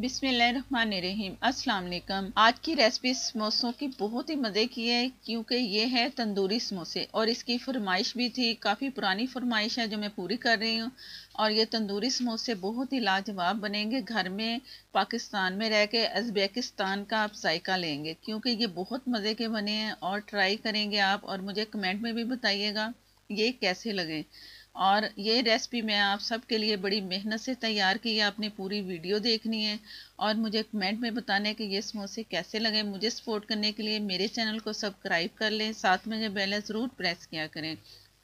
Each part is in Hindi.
बिस्मिल्लाहिर्रहमानिर्रहीम अस्सलाम आज की रेसिपी समोसों की बहुत ही मज़े की है क्योंकि ये है तंदूरी समोसे और इसकी फरमाइश भी थी काफ़ी पुरानी फरमाइश है जो मैं पूरी कर रही हूँ और ये तंदूरी समोसे बहुत ही लाजवाब बनेंगे घर में पाकिस्तान में रह के उज़्बेकिस्तान का आप जायका लेंगे क्योंकि ये बहुत मज़े के बने हैं और ट्राई करेंगे आप और मुझे कमेंट में भी बताइएगा ये कैसे लगे और ये रेसिपी मैं आप सबके लिए बड़ी मेहनत से तैयार की है आपने पूरी वीडियो देखनी है और मुझे कमेंट में बताना है कि ये समोसे कैसे लगे मुझे सपोर्ट करने के लिए मेरे चैनल को सब्सक्राइब कर लें साथ में जो बेल ज़रूर प्रेस किया करें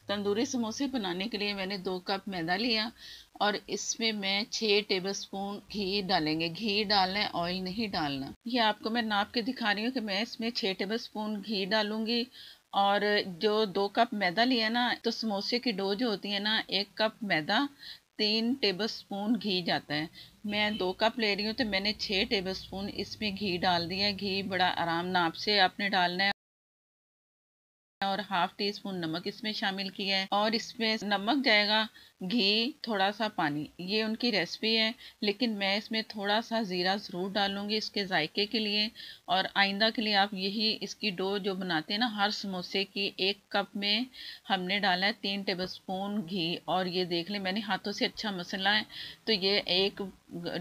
तंदूरी समोसे बनाने के लिए मैंने दो कप मैदा लिया और इसमें मैं छः टेबल स्पून घी डालेंगे घी डालना है ऑयल नहीं डालना ये आपको मैं नाप के दिखा रही हूँ कि मैं इसमें छः टेबल स्पून घी डालूँगी और जो दो कप मैदा लिया ना तो समोसे की डो जो होती है ना एक कप मैदा तीन टेबल स्पून घी जाता है मैं दो कप ले रही हूँ तो मैंने छः टेबल स्पून इसमें घी डाल दिया घी बड़ा आराम नाप से आपने डालना है और हाफ टी स्पून नमक इसमें शामिल किया है और इसमें नमक जाएगा घी थोड़ा सा पानी ये उनकी रेसिपी है लेकिन मैं इसमें थोड़ा सा ज़ीरा ज़रूर डालूंगी इसके जायके के लिए और आइंदा के लिए आप यही इसकी डो जो बनाते हैं ना हर समोसे की एक कप में हमने डाला है तीन टेबल स्पून घी और ये देख लें मैंने हाथों से अच्छा मसला है तो ये एक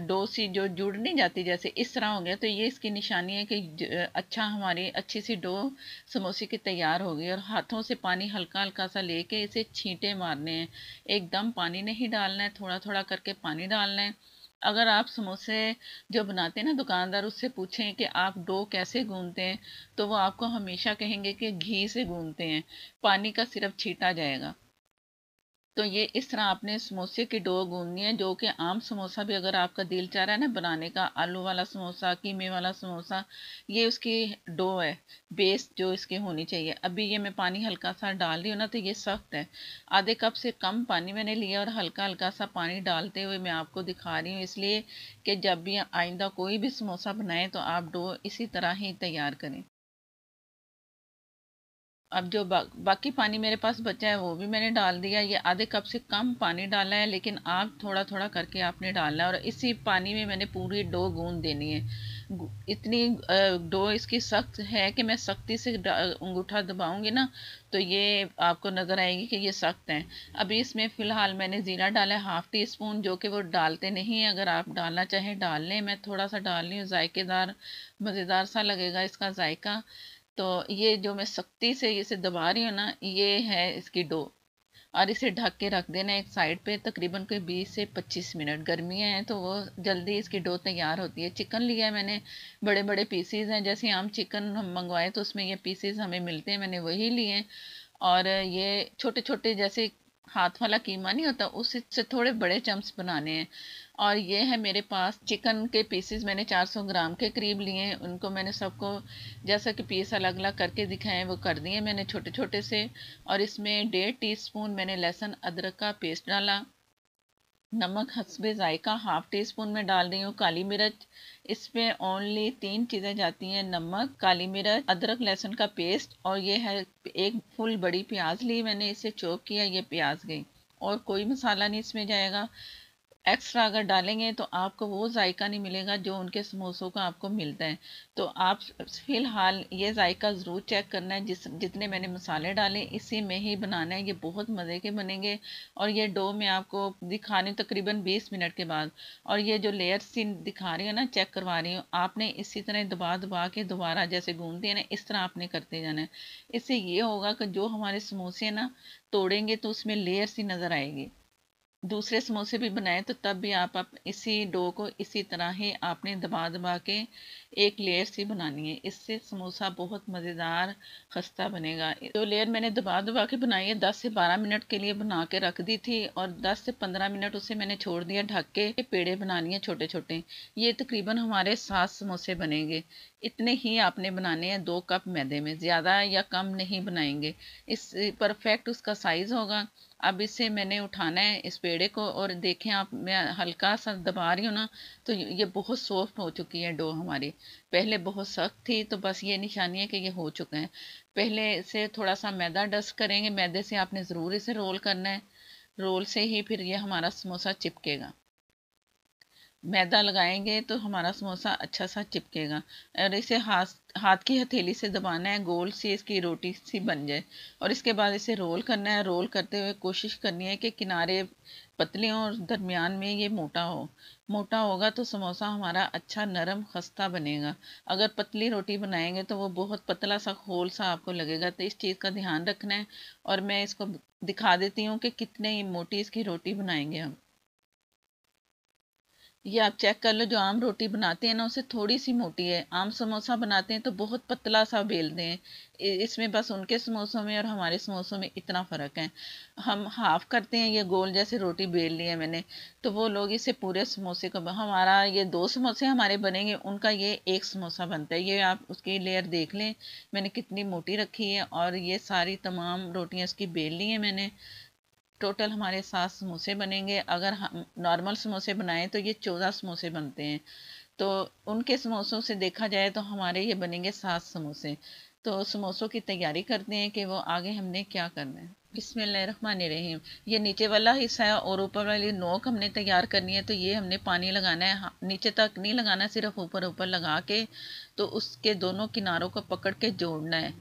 डो सी जो जुड़ नहीं जाती जैसे इस तरह हो गया तो ये इसकी निशानी है कि अच्छा हमारी अच्छी सी डो समोसे की तैयार हो गई और हाथों से पानी हल्का हल्का सा लेके इसे छींटे मारने हैं एकदम पानी नहीं डालना है थोड़ा थोड़ा करके पानी डालना है अगर आप समोसे जो बनाते हैं ना दुकानदार उससे पूछें कि आप डो कैसे गूंदते हैं तो वो आपको हमेशा कहेंगे कि घी से गूंदते हैं पानी का सिर्फ छीटा जाएगा तो ये इस तरह आपने समोसे की डो गूंदनी है जो कि आम समोसा भी अगर आपका दिल चाह रहा है ना बनाने का आलू वाला समोसा कीमे वाला समोसा ये उसकी डो है बेस जो इसकी होनी चाहिए अभी ये मैं पानी हल्का सा डाल रही हूँ ना तो ये सख्त है आधे कप से कम पानी मैंने लिया और हल्का हल्का सा पानी डालते हुए मैं आपको दिखा रही हूँ इसलिए कि जब भी आइंदा कोई भी समोसा बनाएं तो आप डो इसी तरह ही तैयार करें अब जो बा, बाकी पानी मेरे पास बचा है वो भी मैंने डाल दिया ये आधे कप से कम पानी डाला है लेकिन आप थोड़ा थोड़ा करके आपने डालना है और इसी पानी में मैंने पूरी डो गूंद देनी है इतनी डो इसकी सख्त है कि मैं सख्ती से अंगूठा दबाऊंगी ना तो ये आपको नज़र आएगी कि ये सख्त है अभी इसमें फ़िलहाल मैंने ज़ीरा डाला है हाफ़ टी स्पून जो कि वो डालते नहीं हैं अगर आप डालना चाहें डाल लें मैं थोड़ा सा डाल रही हूँ जायकेदार मज़ेदार सा लगेगा इसका जायका तो ये जो मैं सख्ती से इसे दबा रही हूँ ना ये है इसकी डो और इसे ढक के रख देना एक साइड पे तकरीबन कोई 20 से 25 मिनट गर्मियाँ हैं तो वो जल्दी इसकी डो तैयार होती है चिकन लिया है मैंने बड़े बड़े पीसीज हैं जैसे आम चिकन हम मंगवाए तो उसमें ये पीसीज हमें मिलते हैं मैंने वही लिए हैं और ये छोटे छोटे जैसे हाथ वाला कीमा नहीं होता उससे थोड़े बड़े चम्स बनाने हैं और ये है मेरे पास चिकन के पीसेस मैंने 400 ग्राम के करीब लिए हैं उनको मैंने सबको जैसा कि पीस अलग अलग करके दिखाए वो कर दिए मैंने छोटे छोटे से और इसमें डेढ़ टीस्पून मैंने लहसुन अदरक का पेस्ट डाला नमक हसबे ज़ायका हाफ टी स्पून में डाल रही हूँ काली मिर्च इसमें ओनली तीन चीज़ें जाती हैं नमक काली मिर्च अदरक लहसुन का पेस्ट और ये है एक फुल बड़ी प्याज ली मैंने इसे चोक किया ये प्याज गई और कोई मसाला नहीं इसमें जाएगा एक्स्ट्रा अगर डालेंगे तो आपको वो जायका नहीं मिलेगा जो उनके समोसों का आपको मिलता है तो आप फ़िलहाल ये जायका ज़रूर चेक करना है जिस जितने मैंने मसाले डाले इसी में ही बनाना है ये बहुत मज़े के बनेंगे और ये डो में आपको दिखा रही हूँ तकरीबन 20 मिनट के बाद और ये जो लेयर दिखा रही हो ना चेक करवा रही हूँ आपने इसी तरह दबा दबा के दोबारा जैसे घूमते हैं ना इस तरह आपने करते जाना है इससे ये होगा कि जो हमारे समोसे ना तोड़ेंगे तो उसमें लेयर सी नज़र आएगी दूसरे समोसे भी बनाए तो तब भी आप, आप इसी डो को इसी तरह ही आपने दबा दबा के एक लेयर सी बनानी है इससे समोसा बहुत मज़ेदार खस्ता बनेगा जो लेयर मैंने दबा दबा के बनाई है 10 से 12 मिनट के लिए बना के रख दी थी और 10 से 15 मिनट उसे मैंने छोड़ दिया ढक के पेड़े बनानी है छोटे छोटे ये तकरीबन हमारे सात समोसे बनेंगे इतने ही आपने बनाने हैं दो कप मैदे में ज़्यादा या कम नहीं बनाएंगे इस परफेक्ट उसका साइज़ होगा अब इसे मैंने उठाना है इस पेड़े को और देखें आप मैं हल्का सा दबा रही हूँ ना तो ये बहुत सॉफ्ट हो चुकी है डो हमारी पहले बहुत सख्त थी तो बस ये निशानी है कि ये हो चुके हैं पहले इसे थोड़ा सा मैदा डस्ट करेंगे मैदे से आपने ज़रूर इसे रोल करना है रोल से ही फिर ये हमारा समोसा चिपकेगा मैदा लगाएंगे तो हमारा समोसा अच्छा सा चिपकेगा और इसे हाथ हाथ की हथेली से दबाना है गोल सी इसकी रोटी सी बन जाए और इसके बाद इसे रोल करना है रोल करते हुए कोशिश करनी है कि किनारे पतले हों और दरमियान में ये मोटा हो मोटा होगा तो समोसा हमारा अच्छा नरम खस्ता बनेगा अगर पतली रोटी बनाएंगे तो वो बहुत पतला सा खोल सा आपको लगेगा तो इस चीज़ का ध्यान रखना है और मैं इसको दिखा देती हूँ कि कितने मोटी इसकी रोटी बनाएंगे हम ये आप चेक कर लो जो आम रोटी बनाते हैं ना उसे थोड़ी सी मोटी है आम समोसा बनाते हैं तो बहुत पतला सा बेलते हैं इसमें बस उनके समोसों में और हमारे समोसों में इतना फ़र्क है हम हाफ़ करते हैं ये गोल जैसे रोटी बेल ली है मैंने तो वो लोग इसे पूरे समोसे को हमारा ये दो समोसे हमारे बनेंगे उनका ये एक समोसा बनता है ये आप उसकी लेयर देख लें मैंने कितनी मोटी रखी है और ये सारी तमाम रोटियाँ इसकी बेल ली हैं मैंने टोटल हमारे सात समोसे बनेंगे अगर हम नॉर्मल समोसे बनाएं तो ये चौदह समोसे बनते हैं तो उनके समोसों से देखा जाए तो हमारे ये बनेंगे सात समोसे तो समोसों की तैयारी करते हैं कि वो आगे हमने क्या करना है रहीम ये नीचे वाला हिस्सा है और ऊपर वाली नोक हमने तैयार करनी है तो ये हमने पानी लगाना है हाँ, नीचे तक नहीं लगाना सिर्फ ऊपर ऊपर लगा के तो उसके दोनों किनारों को पकड़ के जोड़ना है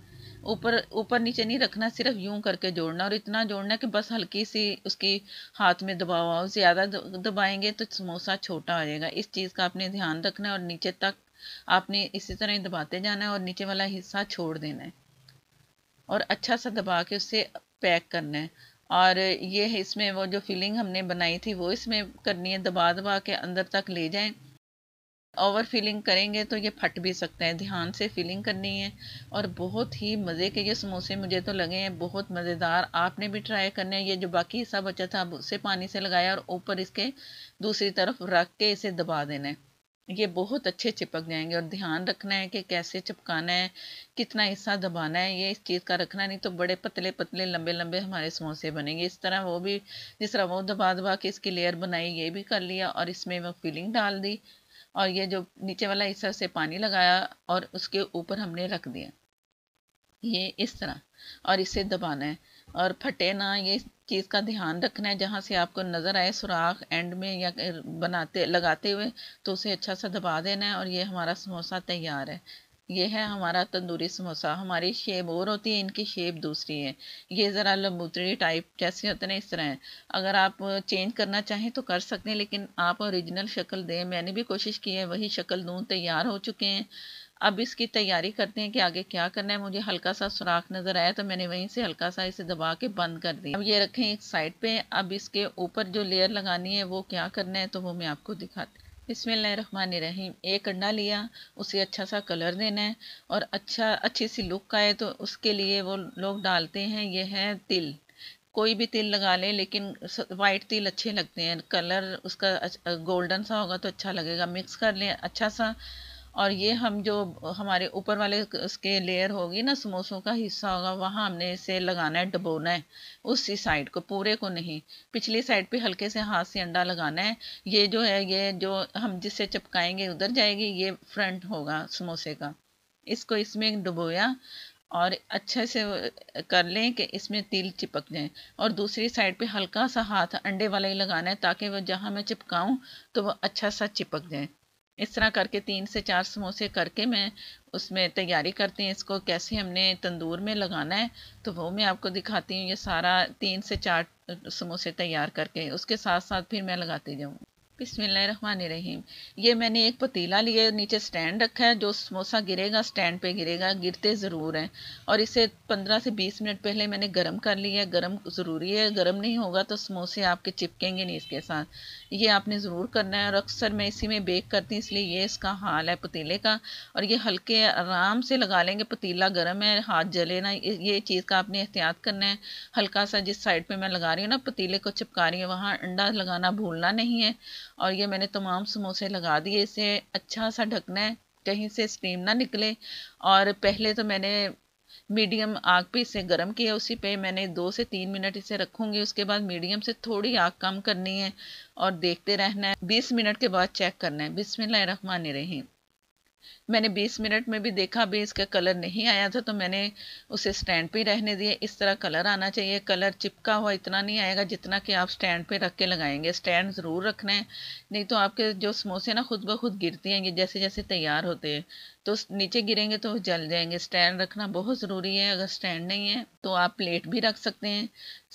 ऊपर ऊपर नीचे नहीं रखना सिर्फ यूं करके जोड़ना और इतना जोड़ना कि बस हल्की सी उसकी हाथ में दबाव आओ ज़्यादा दबाएंगे तो समोसा छोटा हो जाएगा इस चीज़ का आपने ध्यान रखना है और नीचे तक आपने इसी तरह ही दबाते जाना है और नीचे वाला हिस्सा छोड़ देना है और अच्छा सा दबा के उसे पैक करना है और ये इसमें वो जो फिलिंग हमने बनाई थी वो इसमें करनी है दबा दबा के अंदर तक ले जाएं ओवर फीलिंग करेंगे तो ये फट भी सकते हैं ध्यान से फीलिंग करनी है और बहुत ही मज़े के ये समोसे मुझे तो लगे हैं बहुत मज़ेदार आपने भी ट्राई करने हैं ये जो बाकी हिस्सा बचा था अब उसे पानी से लगाया और ऊपर इसके दूसरी तरफ रख के इसे दबा देना है ये बहुत अच्छे चिपक जाएंगे और ध्यान रखना है कि कैसे चिपकाना है कितना हिस्सा दबाना है ये इस चीज़ का रखना नहीं तो बड़े पतले पतले लंबे लंबे हमारे समोसे बनेंगे इस तरह वो भी जिस तरह वो दबा दबा के इसकी लेयर बनाई ये भी कर लिया और इसमें वो फिलिंग डाल दी और ये जो नीचे वाला हिस्सा से पानी लगाया और उसके ऊपर हमने रख दिया ये इस तरह और इसे दबाना है और फटे ना ये चीज़ का ध्यान रखना है जहाँ से आपको नज़र आए सुराख एंड में या बनाते लगाते हुए तो उसे अच्छा सा दबा देना है और ये हमारा समोसा तैयार है ये है हमारा तंदूरी समोसा हमारी शेप और होती है इनकी शेप दूसरी है ये ज़रा लम्बूतरी टाइप जैसे होते हैं इस तरह है अगर आप चेंज करना चाहें तो कर सकते हैं लेकिन आप ओरिजिनल शक्ल दें मैंने भी कोशिश की है वही शक्ल दूँ तैयार हो चुके हैं अब इसकी तैयारी करते हैं कि आगे क्या करना है मुझे हल्का सा सुराख नज़र आया तो मैंने वहीं से हल्का सा इसे दबा के बंद कर दिया अब ये रखें एक साइड पे अब इसके ऊपर जो लेयर लगानी है वो क्या करना है तो वो मैं आपको दिखाती इसमें बसमिल रहीम एक अंडा लिया उसे अच्छा सा कलर देना है और अच्छा अच्छी सी लुक आए तो उसके लिए वो लोग डालते हैं ये है तिल कोई भी तिल लगा ले लेकिन वाइट तिल अच्छे लगते हैं कलर उसका गोल्डन सा होगा तो अच्छा लगेगा मिक्स कर लें अच्छा सा और ये हम जो हमारे ऊपर वाले उसके लेयर होगी ना समोसों का हिस्सा होगा वहाँ हमने इसे लगाना है डबोना है उसी साइड को पूरे को नहीं पिछली साइड पे हल्के से हाथ से अंडा लगाना है ये जो है ये जो हम जिससे चपकाएंगे उधर जाएगी ये फ्रंट होगा समोसे का इसको इसमें डुबोया और अच्छे से कर लें कि इसमें तिल चिपक जाए और दूसरी साइड पे हल्का सा हाथ अंडे वाला ही लगाना है ताकि वो जहाँ मैं चिपकाऊँ तो वो अच्छा सा चिपक जाए इस तरह करके तीन से चार समोसे करके मैं उसमें तैयारी करती हूँ इसको कैसे हमने तंदूर में लगाना है तो वो मैं आपको दिखाती हूँ ये सारा तीन से चार समोसे तैयार करके उसके साथ साथ फिर मैं लगाती जाऊँ बिसमीम ये मैंने एक पतीला लिया नीचे स्टैंड रखा है जो समोसा गिरेगा स्टैंड पे गिरेगा गिरते ज़रूर हैं और इसे 15 से 20 मिनट पहले मैंने गर्म कर लिया है गर्म ज़रूरी है गर्म नहीं होगा तो समोसे आपके चिपकेंगे नहीं इसके साथ ये आपने ज़रूर करना है और अक्सर मैं इसी में बेक करती हूँ इसलिए ये इसका हाल है पतीले का और ये हल्के आराम से लगा लेंगे पतीला गर्म है हाथ जले ना ये चीज़ का आपने एहतियात करना है हल्का सा जिस साइड पर मैं लगा रही हूँ ना पतीले को चिपका रही हूँ वहाँ अंडा लगाना भूलना नहीं है और ये मैंने तमाम समोसे लगा दिए इसे अच्छा सा ढकना है कहीं से स्टीम ना निकले और पहले तो मैंने मीडियम आग पे इसे गर्म किया उसी पे मैंने दो से तीन मिनट इसे रखूँगी उसके बाद मीडियम से थोड़ी आग कम करनी है और देखते रहना है बीस मिनट के बाद चेक करना है बिसमिल्लर रहीम मैंने 20 मिनट में भी देखा भी इसका कलर नहीं आया था तो मैंने उसे स्टैंड पे रहने दिया इस तरह कलर आना चाहिए कलर चिपका हुआ इतना नहीं आएगा जितना कि आप स्टैंड पे रख के लगाएंगे स्टैंड ज़रूर रखना है नहीं तो आपके जो समोसे ना खुद ब खुद गिरती हैं ये जैसे जैसे तैयार होते हैं तो नीचे गिरेंगे तो जल जाएंगे स्टैंड रखना बहुत ज़रूरी है अगर स्टैंड नहीं है तो आप प्लेट भी रख सकते हैं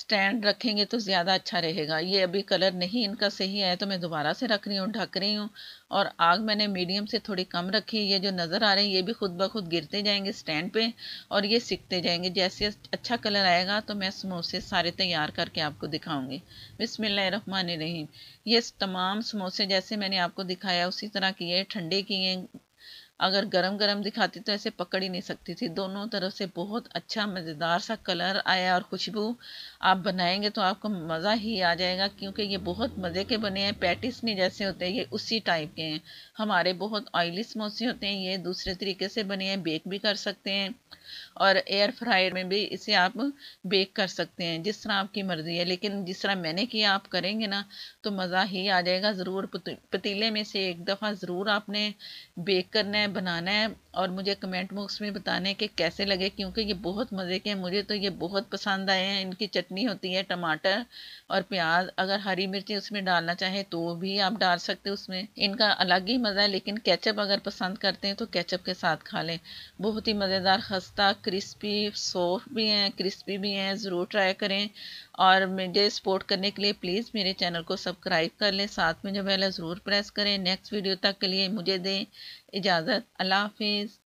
स्टैंड रखेंगे तो ज़्यादा अच्छा रहेगा ये अभी कलर नहीं इनका सही आया तो मैं दोबारा से रख रही हूँ ढक रही हूँ और आग मैंने मीडियम से थोड़ी कम रखी ये जो नज़र आ रहे हैं ये भी खुद ब खुद गिरते जाएंगे स्टैंड पे और ये सीखते जाएंगे जैसे अच्छा कलर आएगा तो मैं समोसे सारे तैयार करके आपको बिस्मिल्ल बिसमिल्ल रहीम ये तमाम समोसे जैसे मैंने आपको दिखाया उसी तरह किए ठंडे किए अगर गरम गरम दिखाती तो ऐसे पकड़ ही नहीं सकती थी दोनों तरफ से बहुत अच्छा मज़ेदार सा कलर आया और खुशबू आप बनाएंगे तो आपको मज़ा ही आ जाएगा क्योंकि ये बहुत मज़े के बने हैं पैटिस नहीं जैसे होते हैं ये उसी टाइप के हैं हमारे बहुत ऑयली समोसे होते हैं ये दूसरे तरीके से बने हैं बेक भी कर सकते हैं और एयर फ्रायर में भी इसे आप बेक कर सकते हैं जिस तरह आपकी मर्ज़ी है लेकिन जिस तरह मैंने किया आप करेंगे ना तो मज़ा ही आ जाएगा ज़रूर पतीले में से एक दफ़ा ज़रूर आपने बेक करना है है बनाना है और मुझे कमेंट बॉक्स में बताने के कैसे लगे क्योंकि ये बहुत मज़े के हैं मुझे तो ये बहुत पसंद आए हैं इनकी चटनी होती है टमाटर और प्याज अगर हरी मिर्ची उसमें डालना चाहे तो भी आप डाल सकते हैं उसमें इनका अलग ही मज़ा है लेकिन केचप अगर पसंद करते हैं तो केचप के साथ खा लें बहुत ही मज़ेदार खस्ता क्रिस्पी सॉफ्ट भी हैं क्रिस्पी भी हैं ज़रूर ट्राई करें और मुझे सपोर्ट करने के लिए प्लीज़ मेरे चैनल को सब्सक्राइब कर लें साथ में जो बेल ज़रूर प्रेस करें नेक्स्ट वीडियो तक के लिए मुझे दें इजाज़त अल्लाह हाफिज़